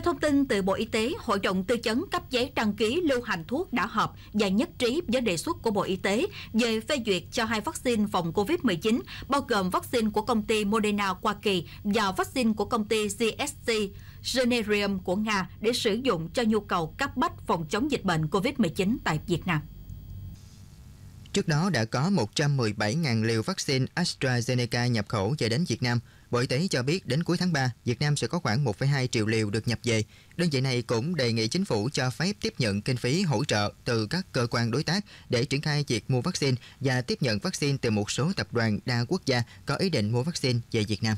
Theo thông tin từ Bộ Y tế, Hội đồng Tư vấn cấp giấy đăng ký lưu hành thuốc đã họp và nhất trí với đề xuất của Bộ Y tế về phê duyệt cho hai vaccine phòng COVID-19, bao gồm vaccine của công ty Moderna Hoa Kỳ và vaccine của công ty GSC Generium của Nga để sử dụng cho nhu cầu cấp bách phòng chống dịch bệnh COVID-19 tại Việt Nam. Trước đó đã có 117.000 liều vaccine AstraZeneca nhập khẩu về đến Việt Nam. Bộ Y tế cho biết đến cuối tháng 3, Việt Nam sẽ có khoảng 1,2 triệu liều được nhập về. Đơn vị này cũng đề nghị chính phủ cho phép tiếp nhận kinh phí hỗ trợ từ các cơ quan đối tác để triển khai việc mua vaccine và tiếp nhận vaccine từ một số tập đoàn đa quốc gia có ý định mua vaccine về Việt Nam.